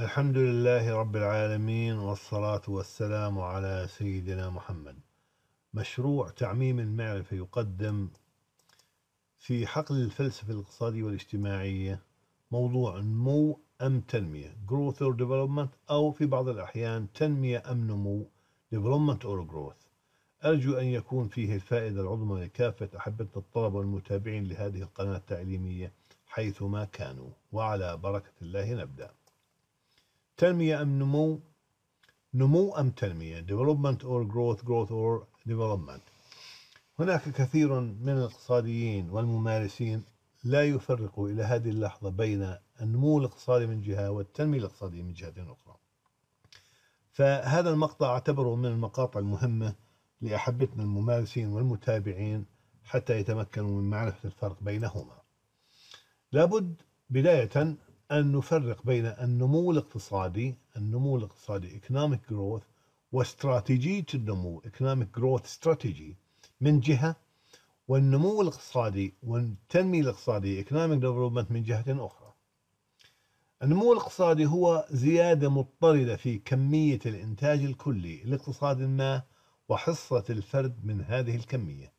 الحمد لله رب العالمين والصلاة والسلام على سيدنا محمد مشروع تعميم المعرفة يقدم في حقل الفلسفة الاقتصادية والاجتماعية موضوع نمو أم تنمية growth or development أو في بعض الأحيان تنمية أم نمو development or growth أرجو أن يكون فيه الفائدة العظمى لكافة أحبة الطلبة والمتابعين لهذه القناة التعليمية حيثما كانوا وعلى بركة الله نبدأ تنمية أم نمو نمو أم تنمية development or growth growth or development هناك كثير من الاقتصاديين والممارسين لا يفرقوا إلى هذه اللحظة بين النمو الاقتصادي من جهة والتنمية الاقتصادية من جهة أخرى فهذا المقطع أعتبره من المقاطع المهمة لأحبتنا الممارسين والمتابعين حتى يتمكنوا من معرفة الفرق بينهما لابد بداية أن نفرق بين النمو الاقتصادي النمو الاقتصادي economic growth واستراتيجية النمو economic growth strategy من جهة والنمو الاقتصادي والتنمية الاقتصادية economic development من جهة أخرى النمو الاقتصادي هو زيادة مضطردة في كمية الإنتاج الكلي لاقتصاد ما وحصة الفرد من هذه الكمية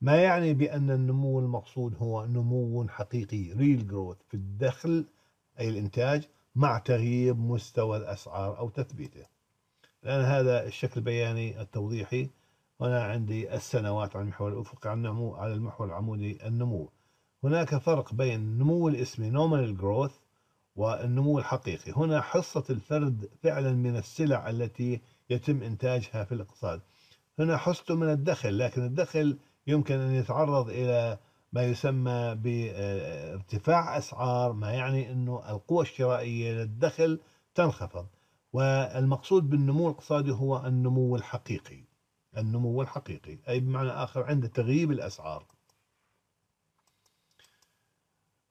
ما يعني بأن النمو المقصود هو نمو حقيقي real growth في الدخل أي الإنتاج مع تغيير مستوى الأسعار أو تثبيته الآن هذا الشكل البياني التوضيحي وأنا عندي السنوات على المحور الأفقي على النمو على المحور العمودي النمو هناك فرق بين النمو الاسمي nominal growth والنمو الحقيقي هنا حصة الفرد فعلا من السلع التي يتم إنتاجها في الاقتصاد هنا حصته من الدخل لكن الدخل يمكن أن يتعرض إلى ما يسمى بارتفاع أسعار ما يعني أنه القوة الشرائية للدخل تنخفض والمقصود بالنمو الاقتصادي هو النمو الحقيقي النمو الحقيقي أي بمعنى آخر عند تغييب الأسعار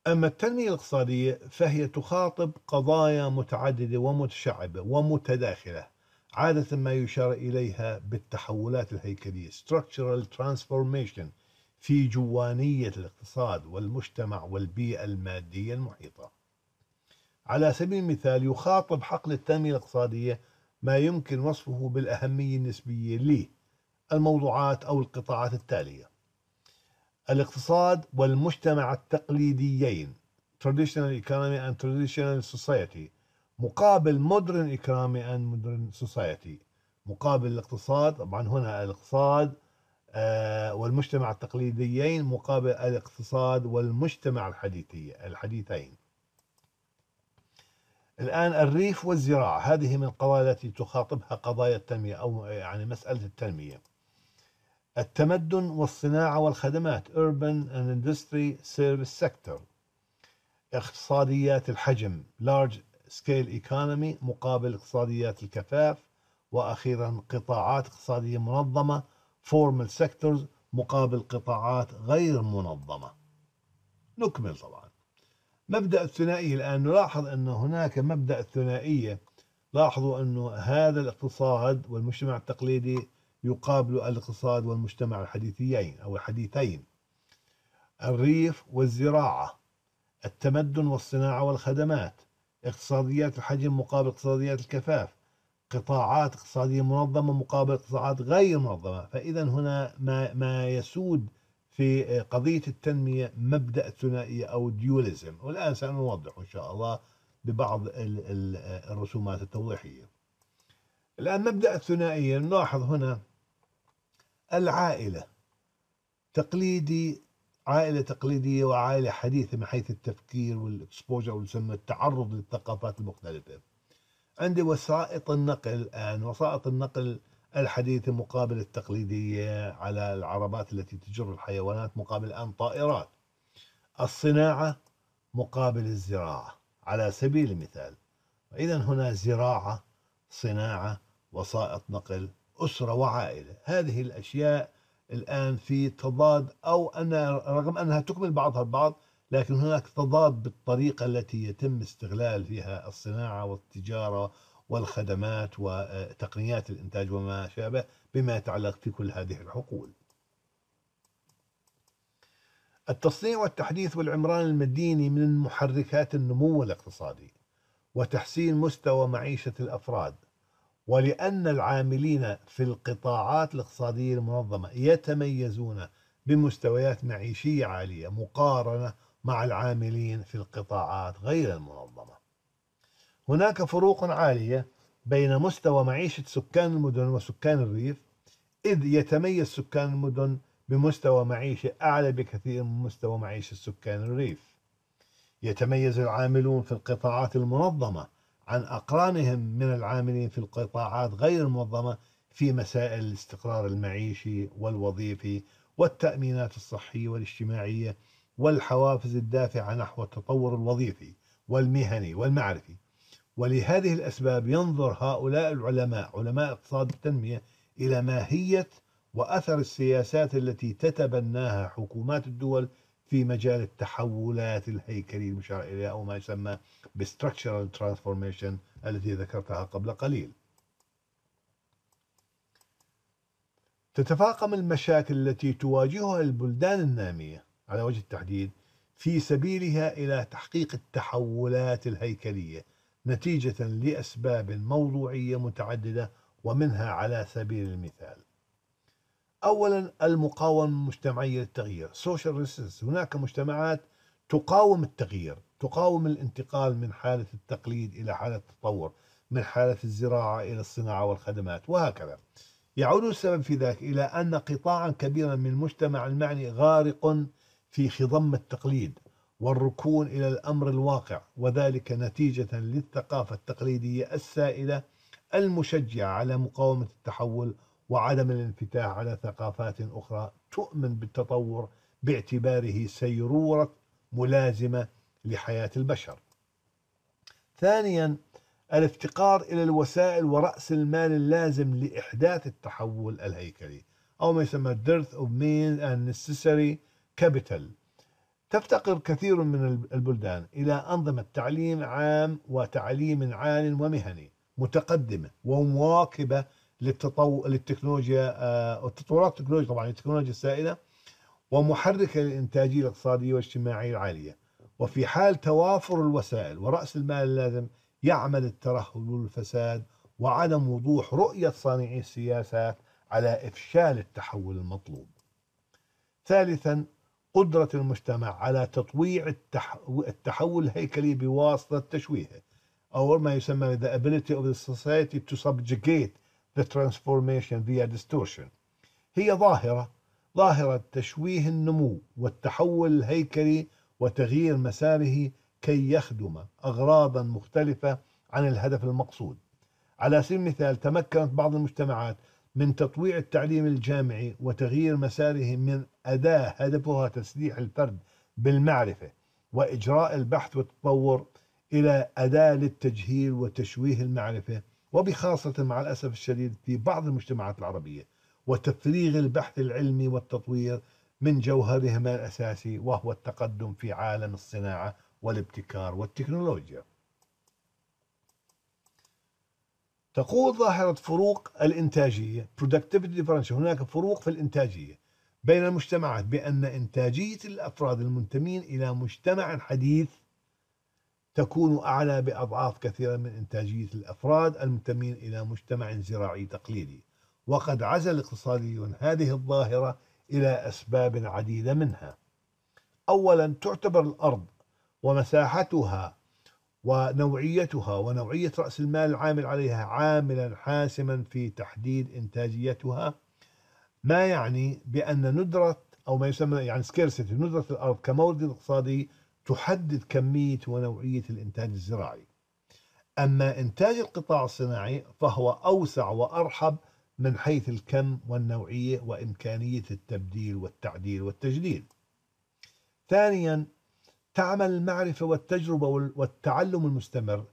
أما التنمية الاقتصادية فهي تخاطب قضايا متعددة ومتشعبة ومتداخلة عادة ما يشار إليها بالتحولات الهيكلية structural transformation في جوانية الاقتصاد والمجتمع والبيئة المادية المحيطة على سبيل المثال يخاطب حقل التنمية الاقتصادية ما يمكن وصفه بالأهمية النسبية للموضوعات أو القطاعات التالية الاقتصاد والمجتمع التقليديين traditional economy and traditional society مقابل modern economy and modern society مقابل الاقتصاد طبعا هنا الاقتصاد آه، والمجتمع التقليديين مقابل الاقتصاد والمجتمع الحديثي الحديثين الآن الريف والزراعة هذه من القضايا التي تخاطبها قضايا التنمية أو يعني مسألة التنمية التمدن والصناعة والخدمات Urban and Industry Service Sector اقتصاديات الحجم Large Scale Economy مقابل اقتصاديات الكفاف وأخيرا قطاعات اقتصادية منظمة فورمال سيكتورز مقابل قطاعات غير منظمة نكمل طبعا مبدأ الثنائية الآن نلاحظ أن هناك مبدأ الثنائية لاحظوا أنه هذا الاقتصاد والمجتمع التقليدي يقابل الاقتصاد والمجتمع الحديثيين أو الحديثين الريف والزراعة التمدن والصناعة والخدمات اقتصاديات الحجم مقابل اقتصاديات الكفاف قطاعات اقتصادية منظمة مقابل قطاعات غير منظمة فإذا هنا ما, ما يسود في قضية التنمية مبدأ الثنائية أو ديوليزم والآن سنوضح إن شاء الله ببعض الرسومات التوضيحية الآن مبدأ الثنائية نلاحظ هنا العائلة تقليدي عائلة تقليدية وعائلة حديثة من حيث التفكير والإكسبوجر ويسمى التعرض للثقافات المختلفة عندي وسائط النقل الآن وسائط النقل الحديثة مقابل التقليدية على العربات التي تجر الحيوانات مقابل الآن طائرات الصناعة مقابل الزراعة على سبيل المثال إذا هنا زراعة صناعة وسائط نقل أسرة وعائلة هذه الأشياء الآن في تضاد أو أن رغم أنها تكمل بعضها البعض لكن هناك تضاد بالطريقة التي يتم استغلال فيها الصناعة والتجارة والخدمات وتقنيات الإنتاج وما شابه بما يتعلق في كل هذه الحقول التصنيع والتحديث والعمران المديني من محركات النمو الاقتصادي وتحسين مستوى معيشة الأفراد ولأن العاملين في القطاعات الاقتصادية المنظمة يتميزون بمستويات معيشية عالية مقارنة مع العاملين في القطاعات غير المنظمة هناك فروق عالية بين مستوى معيشة سكان المدن وسكان الريف إذ يتميز سكان المدن بمستوى معيشة أعلى بكثير من مستوى معيشة سكان الريف يتميز العاملون في القطاعات المنظمة عن أقرانهم من العاملين في القطاعات غير المنظمة في مسائل الاستقرار المعيشي والوظيفي والتأمينات الصحية والاجتماعية والحوافز الدافعة نحو التطور الوظيفي والمهني والمعرفي ولهذه الأسباب ينظر هؤلاء العلماء علماء اقتصاد التنمية إلى ماهية وأثر السياسات التي تتبناها حكومات الدول في مجال التحولات الهيكلية المشار إليها أو ما يسمى بستركشرال ترانسفورميشن التي ذكرتها قبل قليل تتفاقم المشاكل التي تواجهها البلدان النامية على وجه التحديد في سبيلها إلى تحقيق التحولات الهيكلية نتيجة لأسباب موضوعية متعددة ومنها على سبيل المثال أولا المقاومة المجتمعية للتغيير social resistance هناك مجتمعات تقاوم التغيير تقاوم الانتقال من حالة التقليد إلى حالة التطور من حالة الزراعة إلى الصناعة والخدمات وهكذا يعود السبب في ذلك إلى أن قطاعا كبيرا من المجتمع المعني غارق في خضم التقليد والركون إلى الأمر الواقع وذلك نتيجة للثقافة التقليدية السائدة المشجعة على مقاومة التحول وعدم الانفتاح على ثقافات أخرى تؤمن بالتطور باعتباره سيرورة ملازمة لحياة البشر ثانيا الافتقار إلى الوسائل ورأس المال اللازم لإحداث التحول الهيكلي أو ما يسمى dearth of means and necessary كابيتال تفتقر كثير من البلدان إلى أنظمة تعليم عام وتعليم عال ومهني متقدمة ومواكبة للتطور للتكنولوجيا آه، التطورات التكنولوجيا طبعا التكنولوجيا السائدة ومحركة للإنتاجية الاقتصادية والاجتماعية العالية وفي حال توافر الوسائل ورأس المال اللازم يعمل الترهل والفساد وعدم وضوح رؤية صانعي السياسات على إفشال التحول المطلوب ثالثا قدرة المجتمع على تطويع التحول الهيكلي بواسطة تشويهه أو ما يسمى the ability of the society to subjugate the transformation via distortion هي ظاهرة ظاهرة تشويه النمو والتحول الهيكلي وتغيير مساره كي يخدم أغراضا مختلفة عن الهدف المقصود على سبيل المثال تمكنت بعض المجتمعات من تطويع التعليم الجامعي وتغيير مساره من أداة هدفها تسليح الفرد بالمعرفة وإجراء البحث والتطور إلى أداة للتجهيل وتشويه المعرفة وبخاصة مع الأسف الشديد في بعض المجتمعات العربية وتفريغ البحث العلمي والتطوير من جوهرهما الأساسي وهو التقدم في عالم الصناعة والابتكار والتكنولوجيا تقود ظاهرة فروق الإنتاجية productivity differential هناك فروق في الإنتاجية بين المجتمعات بأن إنتاجية الأفراد المنتمين إلى مجتمع حديث تكون أعلى بأضعاف كثيرة من إنتاجية الأفراد المنتمين إلى مجتمع زراعي تقليدي وقد عزى الاقتصاديون هذه الظاهرة إلى أسباب عديدة منها أولا تعتبر الأرض ومساحتها ونوعيتها ونوعية رأس المال العامل عليها عاملا حاسما في تحديد إنتاجيتها ما يعني بأن ندرة أو ما يسمى يعني سكيرسيتي ندرة الأرض كمورد اقتصادي تحدد كمية ونوعية الإنتاج الزراعي أما إنتاج القطاع الصناعي فهو أوسع وأرحب من حيث الكم والنوعية وإمكانية التبديل والتعديل والتجديد ثانيا تعمل المعرفة والتجربة والتعلم المستمر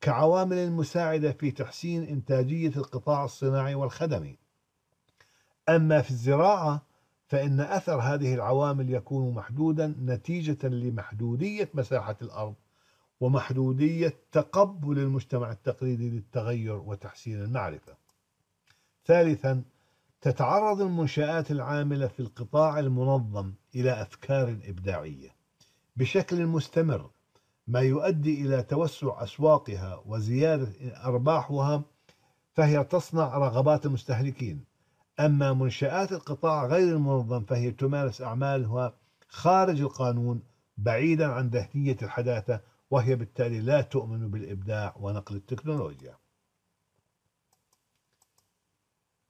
كعوامل مساعدة في تحسين إنتاجية القطاع الصناعي والخدمي أما في الزراعة فإن أثر هذه العوامل يكون محدودا نتيجة لمحدودية مساحة الأرض ومحدودية تقبل المجتمع التقليدي للتغير وتحسين المعرفة ثالثا تتعرض المنشآت العاملة في القطاع المنظم إلى أفكار إبداعية بشكل مستمر ما يؤدي إلى توسع أسواقها وزيادة أرباحها فهي تصنع رغبات المستهلكين أما منشآت القطاع غير المنظم فهي تمارس أعمالها خارج القانون بعيدا عن ذهنية الحداثة وهي بالتالي لا تؤمن بالإبداع ونقل التكنولوجيا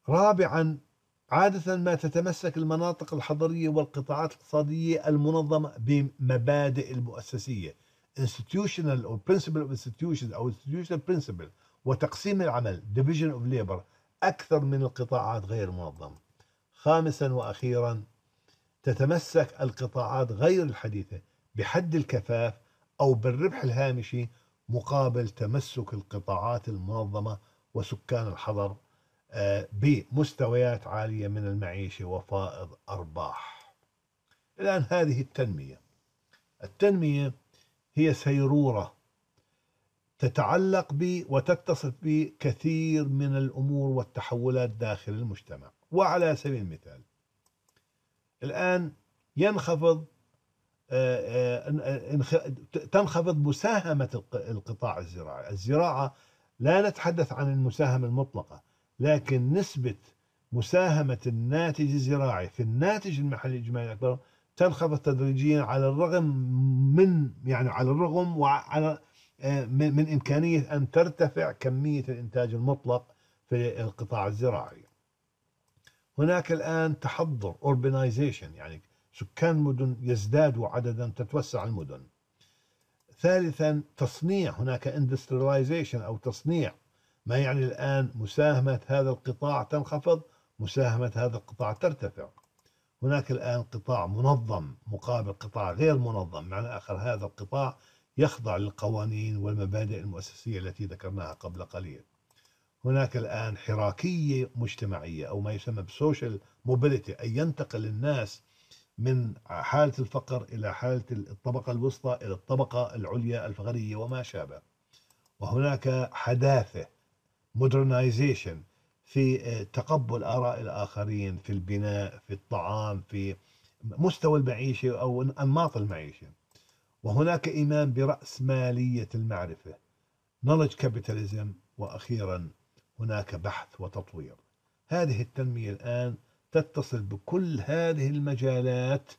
رابعا عادة ما تتمسك المناطق الحضرية والقطاعات الاقتصادية المنظمة بمبادئ المؤسسية institutional or principle of institutions أو institutional principle وتقسيم العمل division of labor أكثر من القطاعات غير المنظمة خامسا وأخيرا تتمسك القطاعات غير الحديثة بحد الكفاف أو بالربح الهامشي مقابل تمسك القطاعات المنظمة وسكان الحضر آه، بمستويات عالية من المعيشة وفائض أرباح الآن هذه التنمية التنمية هي سيرورة تتعلق ب وتتصف بكثير من الأمور والتحولات داخل المجتمع وعلى سبيل المثال الآن ينخفض آه، آه، آه، تنخفض مساهمة القطاع الزراعي الزراعة لا نتحدث عن المساهمة المطلقة لكن نسبة مساهمة الناتج الزراعي في الناتج المحلي الإجمالي الأكبر تنخفض تدريجيا على الرغم من يعني على الرغم وعلى آه، من إمكانية أن ترتفع كمية الإنتاج المطلق في القطاع الزراعي هناك الآن تحضر urbanization يعني سكان مدن يزدادوا عددا تتوسع المدن ثالثا تصنيع هناك industrialization أو تصنيع ما يعني الآن مساهمة هذا القطاع تنخفض مساهمة هذا القطاع ترتفع هناك الآن قطاع منظم مقابل قطاع غير منظم معنى آخر هذا القطاع يخضع للقوانين والمبادئ المؤسسية التي ذكرناها قبل قليل هناك الآن حراكية مجتمعية أو ما يسمى بسوشيال موبيليتي أي ينتقل الناس من حالة الفقر إلى حالة الطبقة الوسطى إلى الطبقة العليا الفقرية وما شابه وهناك حداثة مودرنايزيشن في تقبل آراء الآخرين في البناء في الطعام في مستوى المعيشة أو أنماط المعيشة وهناك إيمان برأس مالية المعرفة knowledge capitalism وأخيرا هناك بحث وتطوير هذه التنمية الآن تتصل بكل هذه المجالات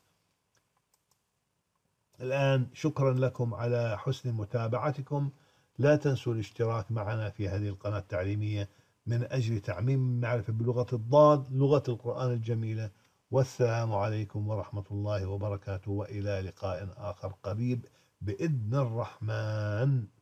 الآن شكرا لكم على حسن متابعتكم لا تنسوا الاشتراك معنا في هذه القناة التعليمية من أجل تعميم المعرفة بلغة الضاد لغة القرآن الجميلة والسلام عليكم ورحمة الله وبركاته وإلى لقاء آخر قريب بإذن الرحمن